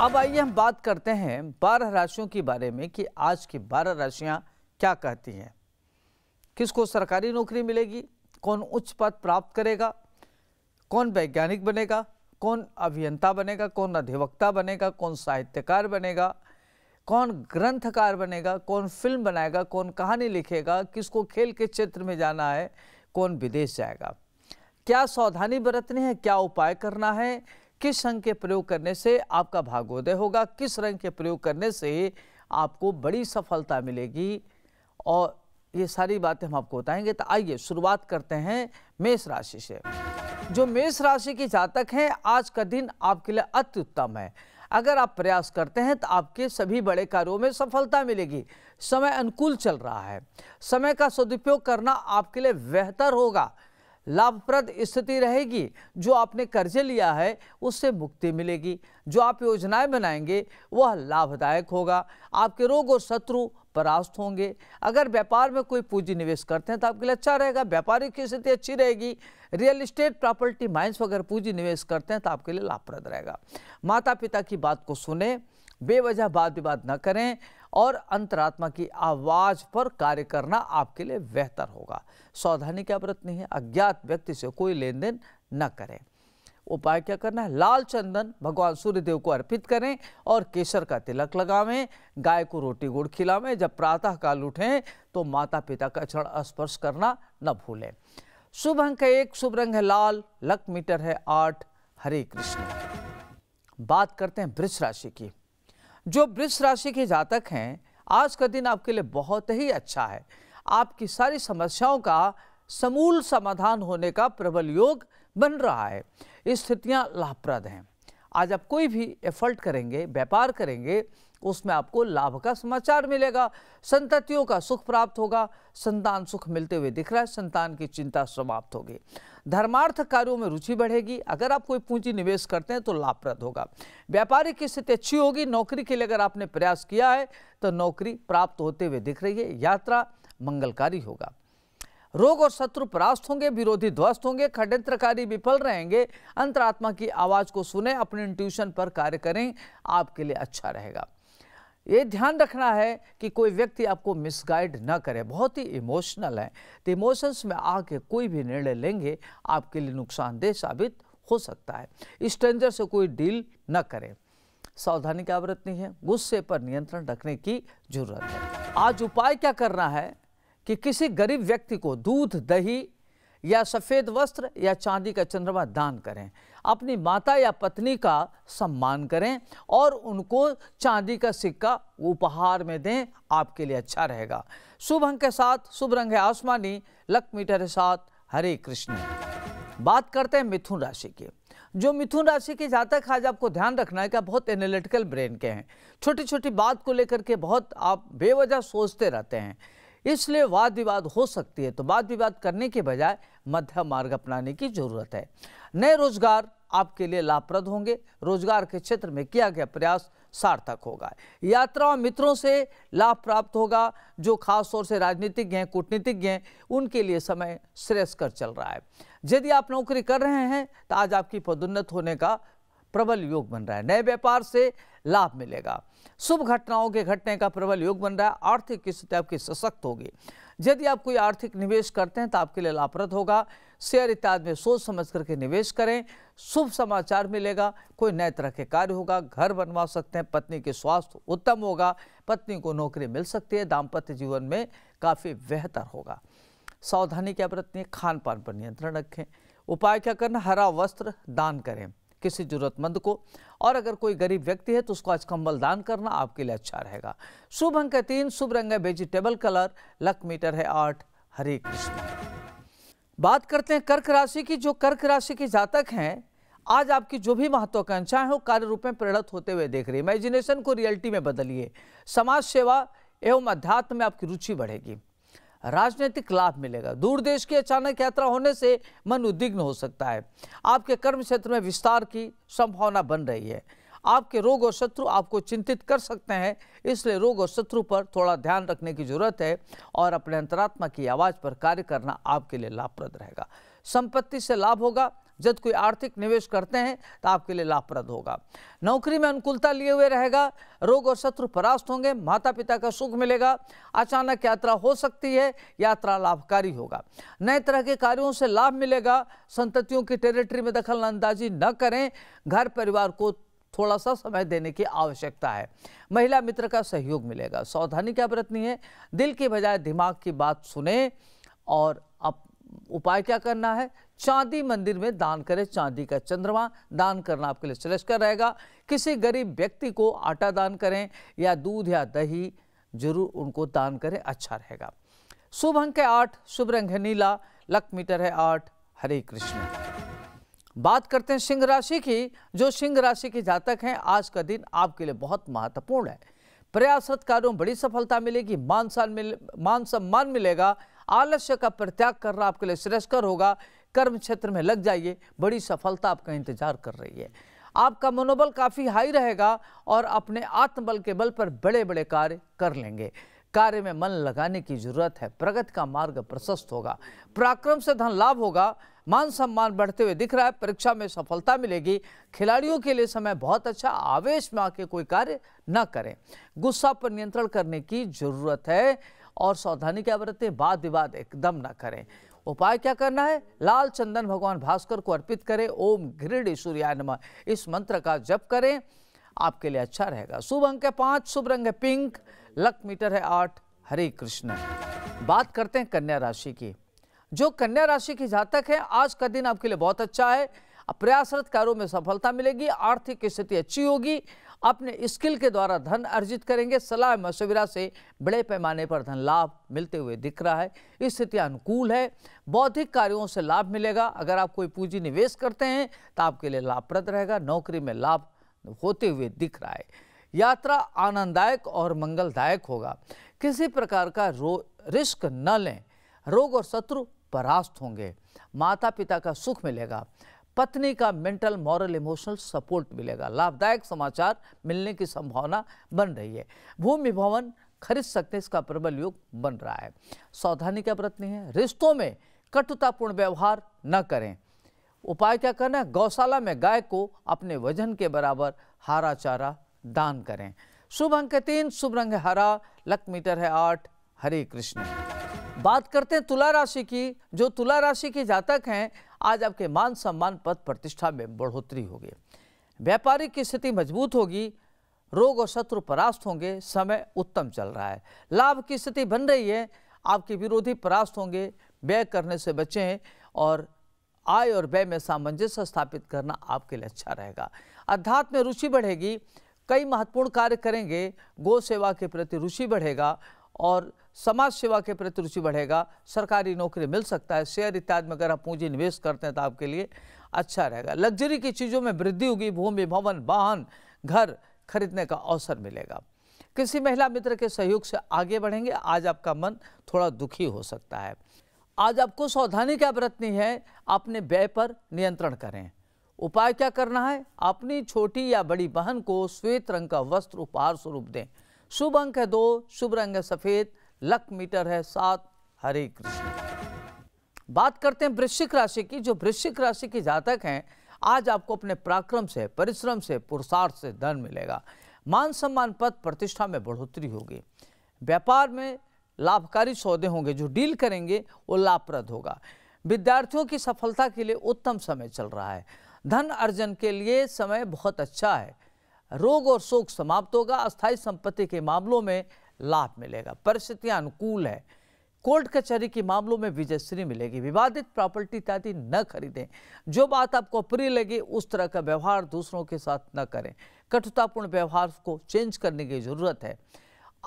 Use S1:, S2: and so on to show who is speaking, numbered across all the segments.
S1: अब आइए हम बात करते हैं बारह राशियों के बारे में कि आज की बारह राशियां क्या कहती हैं किसको सरकारी नौकरी मिलेगी कौन उच्च पद प्राप्त करेगा कौन वैज्ञानिक बनेगा कौन अभियंता बनेगा कौन अधिवक्ता बनेगा कौन साहित्यकार बनेगा कौन ग्रंथकार बनेगा कौन फिल्म बनाएगा कौन कहानी लिखेगा किसको खेल के क्षेत्र में जाना है कौन विदेश जाएगा क्या सावधानी बरतनी है क्या उपाय करना है किस अंक के प्रयोग करने से आपका भागोदय होगा किस रंग के प्रयोग करने से आपको बड़ी सफलता मिलेगी और ये सारी बातें हम आपको बताएंगे तो आइए शुरुआत करते हैं मेष राशि से जो मेष राशि के जातक हैं आज का दिन आपके लिए अति उत्तम है अगर आप प्रयास करते हैं तो आपके सभी बड़े कार्यों में सफलता मिलेगी समय अनुकूल चल रहा है समय का सदुपयोग करना आपके लिए बेहतर होगा लाभप्रद स्थिति रहेगी जो आपने कर्जे लिया है उससे मुक्ति मिलेगी जो आप योजनाएं बनाएंगे वह लाभदायक होगा आपके रोग और शत्रु परास्त होंगे अगर व्यापार में कोई पूंजी निवेश करते हैं तो आपके लिए अच्छा रहेगा व्यापारिक की स्थिति अच्छी रहेगी रियल इस्टेट प्रॉपर्टी माइंस वगैरह पूंजी निवेश करते हैं तो आपके लिए लाभप्रद रहेगा माता पिता की बात को सुने बेवजह वाद विवाद न करें और अंतरात्मा की आवाज पर कार्य करना आपके लिए बेहतर होगा सावधानी क्या बरतनी है अज्ञात व्यक्ति से कोई लेन देन न करें उपाय क्या करना है लाल चंदन भगवान सूर्यदेव को अर्पित करें और केसर का तिलक लगावें गाय को रोटी गुड़ खिलावें जब प्रातः काल उठें तो माता पिता का चरण स्पर्श करना न भूलें शुभ अंक है एक शुभ रंग है लाल लक मीटर है आठ हरे कृष्ण बात करते हैं वृक्ष राशि की जो वृक्ष राशि के जातक हैं आज का दिन आपके लिए बहुत ही अच्छा है आपकी सारी समस्याओं का समूल समाधान होने का प्रबल योग बन रहा है स्थितियां लाभप्रद हैं आज आप कोई भी एफर्ट करेंगे व्यापार करेंगे उसमें आपको लाभ का समाचार मिलेगा संततियों का सुख प्राप्त होगा संतान सुख मिलते हुए दिख रहा है संतान की चिंता समाप्त होगी धर्मार्थ कार्यों में रुचि बढ़ेगी अगर आप कोई पूंजी निवेश करते हैं तो लाभप्रद होगा व्यापारिक स्थिति अच्छी होगी नौकरी के लिए अगर आपने प्रयास किया है तो नौकरी प्राप्त होते हुए दिख रही है यात्रा मंगलकारी होगा रोग और शत्रु परास्त होंगे विरोधी ध्वस्त होंगे खडयंत्रकारी विफल रहेंगे अंतरात्मा की आवाज को सुने अपने इंट्यूशन पर कार्य करें आपके लिए अच्छा रहेगा ये ध्यान रखना है कि कोई व्यक्ति आपको मिसगाइड ना करे बहुत ही इमोशनल है तो इमोशंस में आके कोई भी निर्णय लेंगे आपके लिए नुकसानदेह साबित हो सकता है स्ट्रेंजर से कोई डील ना करें सावधानी क्या बरतनी है गुस्से पर नियंत्रण रखने की जरूरत है आज उपाय क्या करना है कि किसी गरीब व्यक्ति को दूध दही या सफ़ेद वस्त्र या चांदी का चंद्रमा दान करें अपनी माता या पत्नी का सम्मान करें और उनको चांदी का सिक्का उपहार में दें आपके लिए अच्छा रहेगा शुभ अंक के साथ शुभ रंग है आसमानी लक मीटर के साथ हरे कृष्ण बात करते हैं मिथुन राशि की जो मिथुन राशि के जातक आज आपको ध्यान रखना है कि आप बहुत एनालिटिकल ब्रेन के हैं छोटी छोटी बात को लेकर के बहुत आप बेवजह सोचते रहते हैं इसलिए वाद विवाद हो सकती है तो वाद विवाद करने के बजाय मध्यम मार्ग अपनाने की जरूरत है नए रोजगार आपके लिए लाभप्रद होंगे रोजगार के क्षेत्र में किया गया प्रयास सार्थक होगा यात्रा और मित्रों से लाभ प्राप्त होगा जो खास तौर से राजनीतिज्ञ हैं कूटनीतिज्ञ हैं उनके लिए समय श्रेयस्कर चल रहा है यदि आप नौकरी कर रहे हैं तो आज आपकी पदोन्नत होने का प्रबल योग बन रहा है नए व्यापार से लाभ मिलेगा शुभ घटनाओं के घटने का प्रबल योग बन रहा है आर्थिक स्थिति तो आपकी सशक्त होगी यदि आप कोई आर्थिक निवेश करते हैं तो आपके लिए लाभप्रद होगा शेयर इत्यादि में सोच समझ करके निवेश करें शुभ समाचार मिलेगा कोई नए तरह के कार्य होगा घर बनवा सकते हैं पत्नी के स्वास्थ्य उत्तम होगा पत्नी को नौकरी मिल सकती है दाम्पत्य जीवन में काफ़ी बेहतर होगा सावधानी क्या बरतनी है खान पान पर नियंत्रण रखें उपाय क्या करना हरा वस्त्र दान करें किसी जरूरतमंद को और अगर कोई गरीब व्यक्ति है तो उसको आज कंबल दान करना आपके लिए अच्छा रहेगा शुभ अंक है तीन शुभ रंग है वेजिटेबल कलर लक मीटर है आठ हरे कृष्ण बात करते हैं कर्क राशि की जो कर्क राशि के जातक हैं आज आपकी जो भी महत्वाकांक्षाएं हो कार्य रूप में प्रेरित होते हुए देख रही है इमेजिनेशन को रियलिटी में बदलिए समाज सेवा एवं अध्यात्म में आपकी रुचि बढ़ेगी राजनीतिक लाभ मिलेगा दूर देश की अचानक यात्रा होने से मन उद्विग्न हो सकता है आपके कर्म क्षेत्र में विस्तार की संभावना बन रही है आपके रोग और शत्रु आपको चिंतित कर सकते हैं इसलिए रोग और शत्रु पर थोड़ा ध्यान रखने की जरूरत है और अपने अंतरात्मा की आवाज़ पर कार्य करना आपके लिए लाभप्रद रहेगा संपत्ति से लाभ होगा जब कोई आर्थिक निवेश करते हैं तो आपके लिए लाभप्रद होगा नौकरी में अनुकूलता लिए हुए रहेगा रोग और शत्रु परास्त होंगे माता पिता का सुख मिलेगा अचानक यात्रा हो सकती है यात्रा लाभकारी होगा नए तरह के कार्यों से लाभ मिलेगा संततियों की टेरिटरी में दखल अंदाजी न करें घर परिवार को थोड़ा सा समय देने की आवश्यकता है महिला मित्र का सहयोग मिलेगा सावधानी क्या बरतनी है दिल की बजाय दिमाग की बात सुने और अप उपाय क्या करना है चांदी मंदिर में दान करें चांदी का चंद्रमा दान करना आपके लिए श्रेष्ठ रहेगा किसी गरीब व्यक्ति को आटा दान करें या दूध या दही जरूर उनको दान करें अच्छा रहेगा शुभ अंक है आठ शुभ रंग है नीला लक मीटर है आठ हरे कृष्ण बात करते हैं सिंह राशि की जो सिंह राशि के जातक हैं आज का दिन आपके लिए बहुत महत्वपूर्ण है प्रयासरत कार्यों में बड़ी सफलता मिलेगी मान सम्मान मिले मान सम्मान मिलेगा आलस्य का परित्याग करना आपके लिए श्रेष्ठकर होगा कर्म क्षेत्र में लग जाइए बड़ी सफलता आपका इंतजार कर रही है आपका मनोबल काफ़ी हाई रहेगा और अपने आत्मबल के बल पर बड़े बड़े कार्य कर लेंगे कार्य में मन लगाने की जरूरत है प्रगति का मार्ग प्रशस्त होगा पराक्रम से धन लाभ होगा मान सम्मान बढ़ते हुए दिख रहा है परीक्षा में सफलता मिलेगी खिलाड़ियों के लिए समय बहुत अच्छा आवेश में आके कोई कार्य न करें गुस्सा पर नियंत्रण करने की जरूरत है और सावधानी क्या बरतें वाद विवाद एकदम ना करें उपाय क्या करना है लाल चंदन भगवान भास्कर को अर्पित करें ओम घृण सूर्या नम इस मंत्र का जप करें आपके लिए अच्छा रहेगा शुभ अंक है पाँच शुभ रंग है पिंक लक मीटर है आठ हरे कृष्ण बात करते हैं कन्या राशि की जो कन्या राशि की जातक है आज का दिन आपके लिए बहुत अच्छा है प्रयासरत कार्यों में सफलता मिलेगी आर्थिक स्थिति अच्छी होगी अपने स्किल के द्वारा धन अर्जित करेंगे सलाह मशविरा से बड़े पैमाने पर धन लाभ मिलते हुए दिख रहा है स्थिति अनुकूल है बौद्धिक कार्यों से लाभ मिलेगा अगर आप कोई पूंजी निवेश करते हैं तो आपके लिए लाभप्रद रहेगा नौकरी में लाभ होते हुए दिख रहा है यात्रा आनंददायक और मंगलदायक होगा किसी प्रकार का रो रिस्क न लें रोग और शत्रु परास्त होंगे माता पिता का सुख मिलेगा पत्नी का मेंटल मॉरल इमोशनल सपोर्ट मिलेगा लाभदायक समाचार मिलने की संभावना बन रही है भूमि भवन खरीद सकते इसका प्रबल योग बन रहा है सावधानी क्या बरतनी है रिश्तों में कटुतापूर्ण व्यवहार न करें उपाय क्या करना है गौशाला में गाय को अपने वजन के बराबर हरा चारा दान करें शुभ अंक है तीन शुभ रंग हरा लक मीटर है आठ हरे कृष्ण बात करते हैं तुला राशि की जो तुला राशि के जातक हैं आज आपके मान सम्मान पद प्रतिष्ठा में बढ़ोतरी होगी व्यापारिक की स्थिति मजबूत होगी रोग और शत्रु परास्त होंगे समय उत्तम चल रहा है लाभ की स्थिति बन रही है आपके विरोधी परास्त होंगे व्यय करने से बचें और आय और व्यय में सामंजस्य स्थापित करना आपके लिए अच्छा रहेगा अध्यात्म में रुचि बढ़ेगी कई महत्वपूर्ण कार्य करेंगे गौ सेवा के प्रति रुचि बढ़ेगा और समाज सेवा के प्रति रुचि बढ़ेगा सरकारी नौकरी मिल सकता है शेयर इत्यादि में अगर आप पूंजी निवेश करते हैं तो आपके लिए अच्छा रहेगा लग्जरी की चीज़ों में वृद्धि होगी भूमि भवन वाहन घर खरीदने का अवसर मिलेगा किसी महिला मित्र के सहयोग से आगे बढ़ेंगे आज आपका मन थोड़ा दुखी हो सकता है आज आपको सावधानी क्या बरतनी है अपने व्यय पर नियंत्रण करें उपाय क्या करना है अपनी छोटी या बड़ी बहन को श्वेत रंग का वस्त्र उपहार स्वरूप दें शुभ अंक है दो शुभ रंग है सफ़ेद लक मीटर है सात हरे कृष्ण बात करते हैं वृश्चिक राशि की जो वृश्चिक राशि के जातक हैं आज आपको अपने पराक्रम से परिश्रम से पुरुषार्थ से धन मिलेगा मान सम्मान पद प्रतिष्ठा में बढ़ोतरी होगी व्यापार में लाभकारी सौदे होंगे जो डील करेंगे वो लाभप्रद होगा विद्यार्थियों की सफलता के लिए उत्तम समय चल रहा है धन अर्जन के लिए समय बहुत अच्छा है रोग और शोक समाप्त होगा अस्थायी संपत्ति के मामलों में लाभ मिलेगा परिस्थितियां अनुकूल है कोर्ट कचहरी के मामलों में विजयश्री मिलेगी विवादित प्रॉपर्टी इत्यादि न खरीदें जो बात आपको अप्रिय लगे उस तरह का व्यवहार दूसरों के साथ न करें कटुतापूर्ण व्यवहार को चेंज करने की ज़रूरत है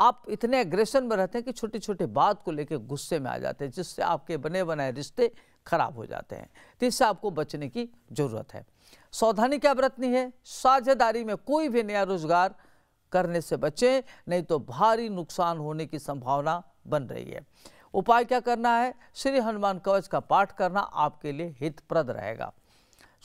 S1: आप इतने एग्रेशन में रहते हैं कि छोटी छोटी बात को लेकर गुस्से में आ जाते हैं जिससे आपके बने बनाए रिश्ते खराब हो जाते हैं तो इससे आपको बचने की जरूरत है सावधानी क्या बरतनी है साझेदारी में कोई भी नया रोजगार करने से बचें नहीं तो भारी नुकसान होने की संभावना बन रही है उपाय क्या करना है श्री हनुमान कवच का पाठ करना आपके लिए हितप्रद रहेगा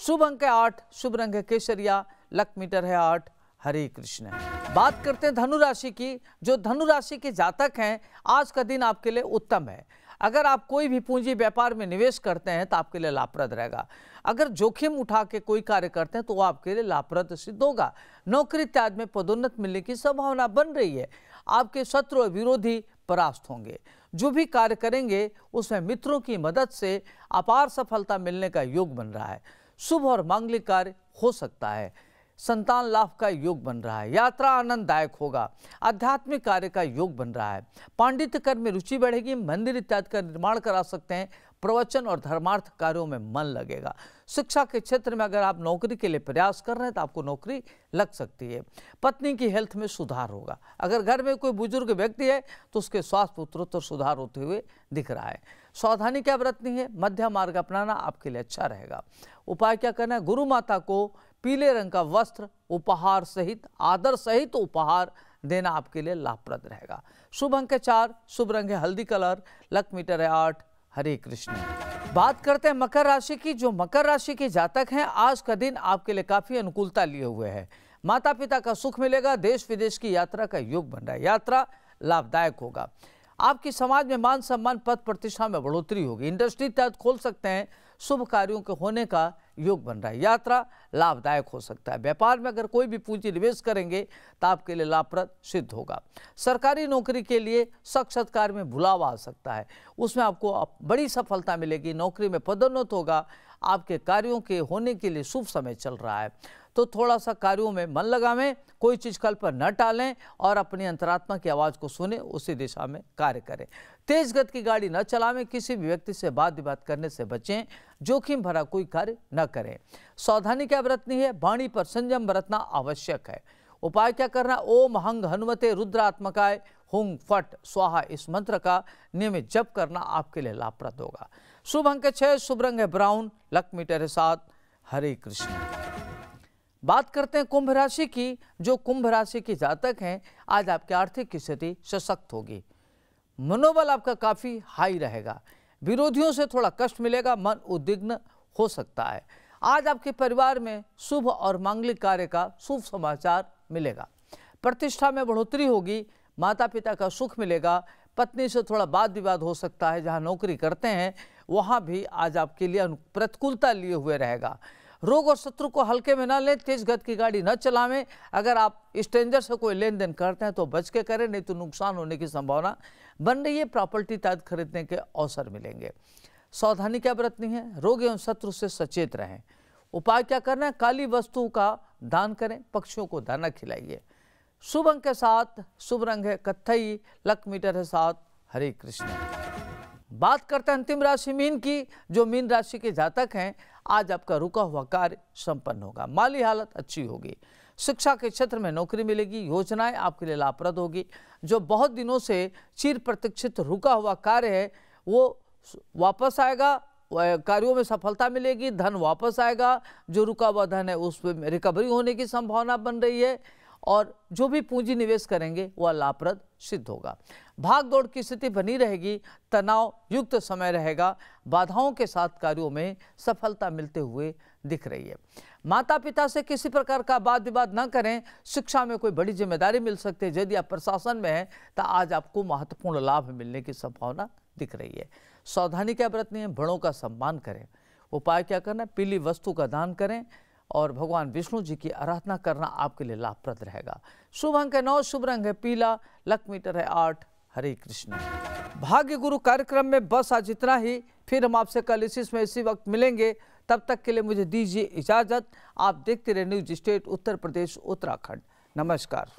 S1: शुभ अंक है आठ शुभ रंग है केसरिया लक मीटर है आठ हरे कृष्ण बात करते हैं धनुराशि की जो धनुराशि के जातक हैं आज का दिन आपके लिए उत्तम है अगर आप कोई भी पूंजी व्यापार में निवेश करते हैं तो आपके लिए लाभप्रद रहेगा अगर जोखिम उठा के कोई कार्य करते हैं तो वो आपके लिए लाभप्रद सिद्ध होगा नौकरी इत्यादि में पदोन्नत मिलने की संभावना बन रही है आपके शत्रु और विरोधी परास्त होंगे जो भी कार्य करेंगे उसमें मित्रों की मदद से अपार सफलता मिलने का योग बन रहा है शुभ और मांगलिक कार्य हो सकता है संतान लाभ का योग बन रहा है यात्रा आनंददायक होगा आध्यात्मिक कार्य का योग बन रहा है पांडित्य कर्म में रुचि बढ़ेगी मंदिर इत्यादि का निर्माण करा सकते हैं प्रवचन और धर्मार्थ कार्यों में मन लगेगा शिक्षा के क्षेत्र में अगर आप नौकरी के लिए प्रयास कर रहे हैं तो आपको नौकरी लग सकती है पत्नी की हेल्थ में सुधार होगा अगर घर में कोई बुजुर्ग व्यक्ति है तो उसके स्वास्थ्य उत्तरोत्तर सुधार होते हुए दिख रहा है सावधानी क्या बरतनी है मध्य मार्ग अपनाना आपके लिए अच्छा रहेगा उपाय क्या करना है गुरु माता को पीले रंग का वस्त्र उपहार सहित आदर सहित उपहार देना आपके लिए लाभप्रद रहेगा शुभ अंक है चार शुभ रंग है हल्दी कलर लक मीटर है आठ हरे कृष्ण बात करते हैं मकर राशि की जो मकर राशि के जातक हैं आज का दिन आपके लिए काफ़ी अनुकूलता लिए हुए है माता पिता का सुख मिलेगा देश विदेश की यात्रा का योग बन रहा है यात्रा लाभदायक होगा आपकी समाज में मान सम्मान पद प्रतिष्ठा में बढ़ोतरी होगी इंडस्ट्री तहत खोल सकते हैं शुभ कार्यों के होने का योग बन रहा है यात्रा लाभदायक हो सकता है व्यापार में अगर कोई भी पूंजी निवेश करेंगे तो आपके लिए लाभप्रद सिद्ध होगा सरकारी नौकरी के लिए सख्त कार्य में भुलावा आ सकता है उसमें आपको बड़ी सफलता मिलेगी नौकरी में पदोन्नत होगा आपके कार्यों के होने के लिए शुभ समय चल रहा है तो थोड़ा सा कार्यों में मन लगावें कोई चीज़ कल पर न टालें और अपनी अंतरात्मा की आवाज़ को सुने उसी दिशा में कार्य करें तेज गति की गाड़ी न चलावें किसी भी व्यक्ति से बात विवाद करने से बचें जोखिम भरा कोई कार्य न करें सावधानी क्या बरतनी है वाणी पर संयम बरतना आवश्यक है उपाय क्या करना ओम हंग हनुमते आत्मकाय हुंग फट स्वाहा इस मंत्र का नियमित जप करना आपके लिए लाभप्रद होगा शुभ अंक छह शुभ रंग है ब्राउन लक मीटर है साथ हरे कृष्ण बात करते हैं कुंभ राशि की जो कुंभ राशि के जातक हैं आज आपकी आर्थिक स्थिति सशक्त होगी मनोबल आपका काफ़ी हाई रहेगा विरोधियों से थोड़ा कष्ट मिलेगा मन उद्विग्न हो सकता है आज आपके परिवार में शुभ और मांगलिक कार्य का शुभ समाचार मिलेगा प्रतिष्ठा में बढ़ोतरी होगी माता पिता का सुख मिलेगा पत्नी से थोड़ा वाद विवाद हो सकता है जहाँ नौकरी करते हैं वहाँ भी आज आपके लिए प्रतिकूलता लिए हुए रहेगा रोग और शत्रु को हल्के में ना लें तेज गति की गाड़ी न चलावें अगर आप स्ट्रेंजर से कोई लेन देन करते हैं तो बच के करें नहीं तो नुकसान होने की संभावना बन रही है प्रॉपर्टी तहत खरीदने के अवसर मिलेंगे सावधानी क्या बरतनी है रोग एवं शत्रु से सचेत रहें उपाय क्या करना है काली वस्तु का दान करें पक्षियों को दाना खिलाइए शुभ अंक के साथ शुभ रंग है कत्थई लक मीटर है साथ हरे कृष्ण बात करते हैं अंतिम राशि मीन की जो मीन राशि के जातक हैं आज आपका रुका हुआ कार्य संपन्न होगा माली हालत अच्छी होगी शिक्षा के क्षेत्र में नौकरी मिलेगी योजनाएं आपके लिए लाभप्रद होगी जो बहुत दिनों से चिर प्रतीक्षित रुका हुआ कार्य है वो वापस आएगा कार्यों में सफलता मिलेगी धन वापस आएगा जो रुका हुआ धन है उसमें रिकवरी होने की संभावना बन रही है और जो भी पूंजी निवेश करेंगे वह लाभप्रद सिद्ध होगा भाग दौड़ की स्थिति बनी रहेगी तनाव युक्त समय रहेगा बाधाओं के साथ कार्यों में सफलता मिलते हुए दिख रही है माता पिता से किसी प्रकार का वाद विवाद न करें शिक्षा में कोई बड़ी जिम्मेदारी मिल सकती है यदि आप प्रशासन में हैं तो आज आपको महत्वपूर्ण लाभ मिलने की संभावना दिख रही है सावधानी क्या बरतनी है बड़ों का सम्मान करें उपाय क्या करना है पीली वस्तु का दान करें और भगवान विष्णु जी की आराधना करना आपके लिए लाभप्रद रहेगा शुभ अंक है नौ शुभ रंग है पीला लक मीटर है आठ हरे कृष्ण भाग्य गुरु कार्यक्रम में बस आज इतना ही फिर हम आपसे कल इसी में इसी वक्त मिलेंगे तब तक के लिए मुझे दीजिए इजाज़त आप देखते रहे न्यूज स्टेट उत्तर प्रदेश उत्तराखंड नमस्कार